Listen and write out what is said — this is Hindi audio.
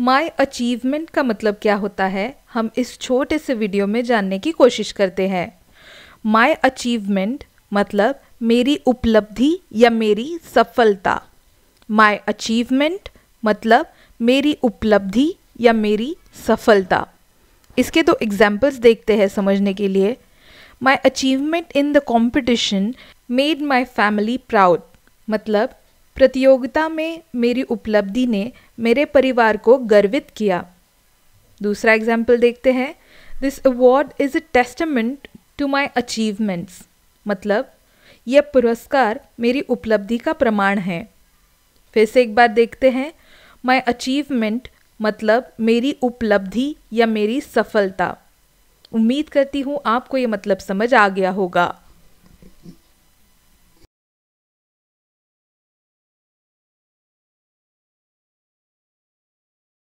माई अचीवमेंट का मतलब क्या होता है हम इस छोटे से वीडियो में जानने की कोशिश करते हैं माई अचीवमेंट मतलब मेरी उपलब्धि या मेरी सफलता माई अचीवमेंट मतलब मेरी उपलब्धि या मेरी सफलता इसके दो एग्जाम्पल्स देखते हैं समझने के लिए my achievement in the competition made my family proud मतलब प्रतियोगिता में मेरी उपलब्धि ने मेरे परिवार को गर्वित किया दूसरा एग्जाम्पल देखते हैं this award is a testament to my achievements मतलब यह पुरस्कार मेरी उपलब्धि का प्रमाण है फिर से एक बार देखते हैं माई अचीवमेंट मतलब मेरी उपलब्धि या मेरी सफलता उम्मीद करती हूँ आपको ये मतलब समझ आ गया होगा